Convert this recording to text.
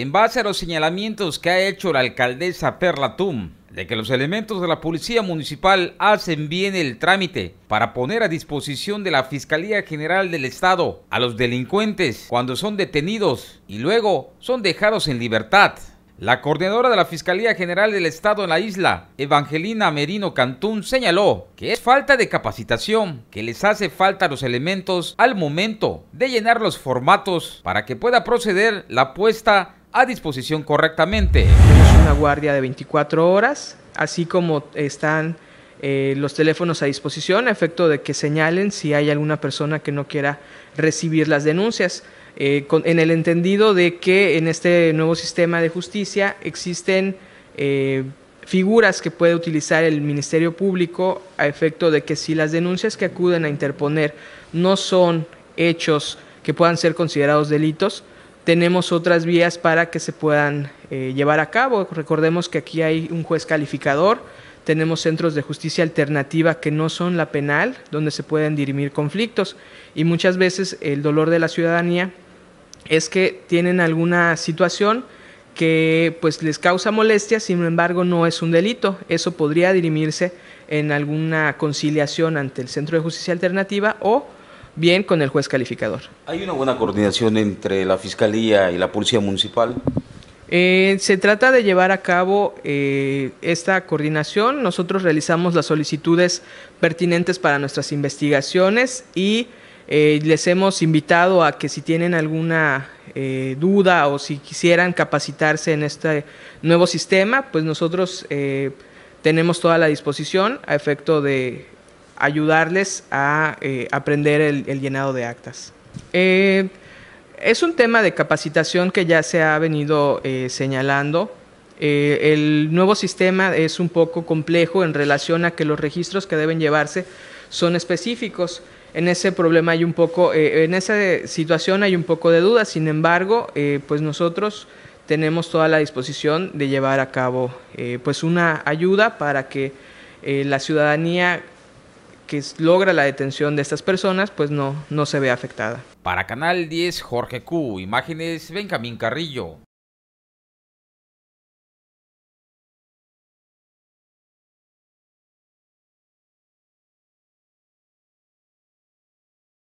En base a los señalamientos que ha hecho la alcaldesa Perla Tum de que los elementos de la Policía Municipal hacen bien el trámite para poner a disposición de la Fiscalía General del Estado a los delincuentes cuando son detenidos y luego son dejados en libertad. La coordinadora de la Fiscalía General del Estado en la isla, Evangelina Merino Cantún, señaló que es falta de capacitación, que les hace falta los elementos al momento de llenar los formatos para que pueda proceder la puesta a disposición correctamente. Tenemos una guardia de 24 horas, así como están eh, los teléfonos a disposición a efecto de que señalen si hay alguna persona que no quiera recibir las denuncias. Eh, en el entendido de que en este nuevo sistema de justicia existen eh, figuras que puede utilizar el Ministerio Público a efecto de que si las denuncias que acuden a interponer no son hechos que puedan ser considerados delitos, tenemos otras vías para que se puedan eh, llevar a cabo. Recordemos que aquí hay un juez calificador, tenemos centros de justicia alternativa que no son la penal, donde se pueden dirimir conflictos. Y muchas veces el dolor de la ciudadanía es que tienen alguna situación que pues les causa molestia, sin embargo no es un delito. Eso podría dirimirse en alguna conciliación ante el Centro de Justicia Alternativa o bien con el juez calificador. ¿Hay una buena coordinación entre la Fiscalía y la Policía Municipal? Eh, se trata de llevar a cabo eh, esta coordinación. Nosotros realizamos las solicitudes pertinentes para nuestras investigaciones y eh, les hemos invitado a que si tienen alguna duda o si quisieran capacitarse en este nuevo sistema, pues nosotros tenemos toda la disposición a efecto de ayudarles a eh, aprender el, llenado de actas. Eh, es un tema de capacitación que ya se ha venido eh, señalando. el nuevo sistema es un poco complejo en relación a que los registros que deben llevarse son específicos. En ese problema hay un poco, en esa situación hay un poco de duda, sin embargo, pues nosotros tenemos toda la disposición de llevar a cabo pues una ayuda para que la ciudadanía que logra la detención de estas personas, pues no, no se ve afectada. Para Canal 10, Jorge Q, imágenes Benjamín Carrillo.